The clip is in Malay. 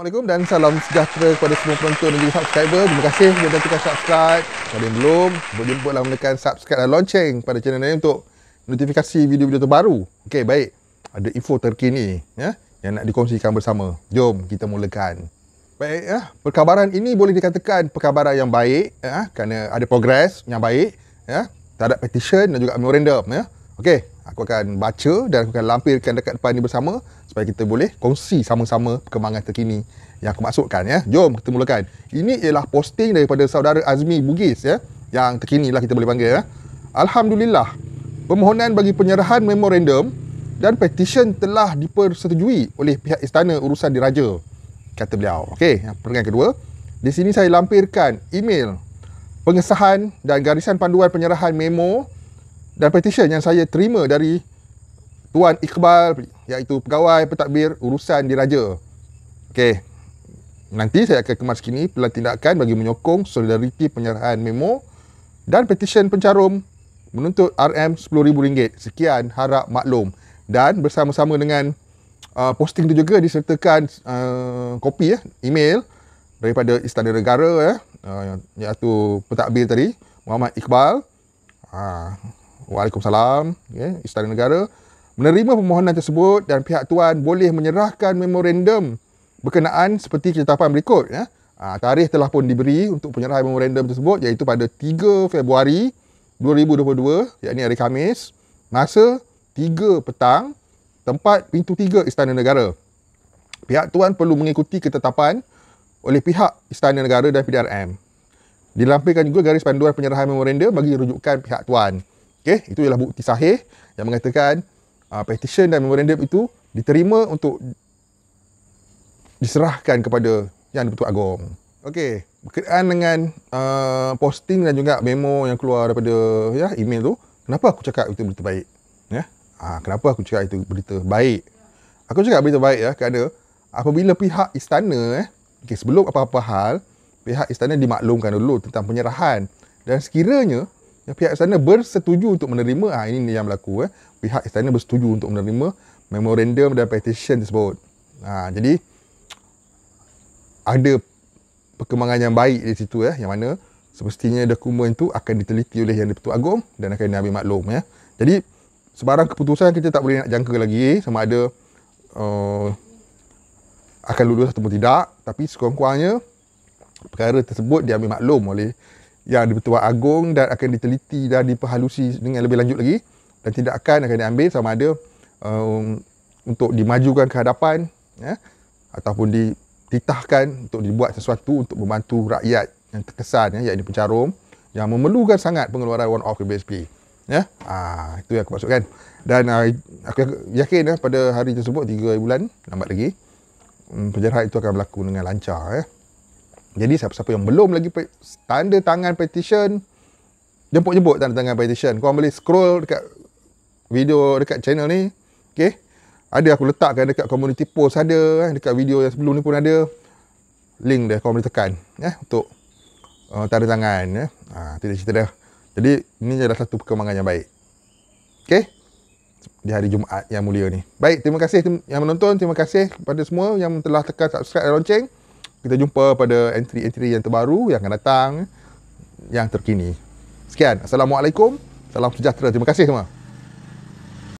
Assalamualaikum dan salam sejahtera kepada semua penonton dan juga subscriber. Terima kasih sudah tekan subscribe. Kalau yang belum, boleh jumpa dalam menekan subscribe dan lonceng pada channel ini untuk notifikasi video-video terbaru. Okey, baik. Ada info terkini ya yang nak dikongsikan bersama. Jom kita mulakan. Baik, ya. perkabaran ini boleh dikatakan perkabaran yang baik ya, kerana ada progres yang baik ya. Tak ada petition dan juga memorandum ya. Okey, aku akan baca dan aku akan lampirkan dekat depan ni bersama supaya kita boleh kongsi sama-sama perkembangan terkini yang aku maksudkan ya. Jom kita mulakan. Ini ialah posting daripada saudara Azmi Bugis ya yang terkini lah kita boleh panggil ya. Alhamdulillah. Permohonan bagi penyerahan memorandum dan petition telah dipersetujui oleh pihak istana urusan diraja kata beliau. Okey, yang perkara kedua, di sini saya lampirkan email pengesahan dan garisan panduan penyerahan memo dan petisyen yang saya terima dari Tuan Iqbal iaitu pegawai pentadbir urusan diraja. Okey. Nanti saya akan kemas kini pelan tindakan bagi menyokong solidariti penyerahan memo dan petisyen pencarum menuntut RM10,000. Sekian harap maklum. Dan bersama-sama dengan uh, posting itu juga disertakan uh, kopi, ya, email daripada Istana Negara ya, uh, iaitu pentadbir tadi, Muhammad Iqbal. Uh, Waalaikumsalam, ya, Istana Negara menerima permohonan tersebut dan pihak tuan boleh menyerahkan memorandum berkenaan seperti ketetapan berikut ya. Ha, tarikh telah pun diberi untuk penyerahan memorandum tersebut iaitu pada 3 Februari 2022 Ini hari Khamis masa 3 petang tempat pintu 3 Istana Negara. Pihak tuan perlu mengikuti ketetapan oleh pihak Istana Negara dan PDRM. Dilampirkan juga garis panduan penyerahan memorandum bagi rujukan pihak tuan. Okey, itu ialah bukti sahih yang mengatakan uh, petition dan memorandum itu diterima untuk diserahkan kepada yang dipertua agong. Okey, berkaitan dengan uh, posting dan juga memo yang keluar daripada ya email tu, kenapa aku cakap itu berita baik? Ya. Ha, kenapa aku cakap itu berita baik? Aku cakap berita baik ya kerana apabila pihak istana eh okay, sebelum apa-apa hal, pihak istana dimaklumkan dulu tentang penyerahan dan sekiranya pihak istana bersetuju untuk menerima ha, ini yang berlaku eh. pihak istana bersetuju untuk menerima memorandum dan petition tersebut ha, jadi ada perkembangan yang baik di situ eh, yang mana semestinya dokumen itu akan diteliti oleh yang dipertua agung dan akan diambil maklum eh. jadi sebarang keputusan kita tak boleh nak jangka lagi sama ada uh, akan lulus atau tidak tapi sekurang-kurangnya perkara tersebut diambil maklum oleh yang dipertua agung dan akan diteliti dan diperhalusi dengan lebih lanjut lagi dan tidak akan akan diambil sama ada um, untuk dimajukan ke hadapan ya, ataupun dititahkan untuk dibuat sesuatu untuk membantu rakyat yang terkesan ya, iaitu pencarum yang memerlukan sangat pengeluaran one off ke BSP ya ah itu yang aku maksudkan dan uh, aku yakin ya, pada hari tersebut 3 bulan lambat lagi um, penjarahan itu akan berlaku dengan lancar ya jadi siapa-siapa yang belum lagi tanda tangan petition, jemput-jemput tanda tangan petition. Korang boleh scroll dekat video dekat channel ni. Okay. Ada aku letakkan dekat community post ada. Eh. Dekat video yang sebelum ni pun ada. Link dia korang boleh tekan. Eh, untuk uh, tanda tangan. Eh. Ha, tidak cerita dah. Jadi ini adalah satu perkembangan yang baik. Okay. Di hari Jumaat yang mulia ni. Baik, terima kasih yang menonton. Terima kasih kepada semua yang telah tekan subscribe dan lonceng kita jumpa pada entry-entry yang terbaru yang akan datang yang terkini. Sekian. Assalamualaikum. Salam sejahtera. Terima kasih semua.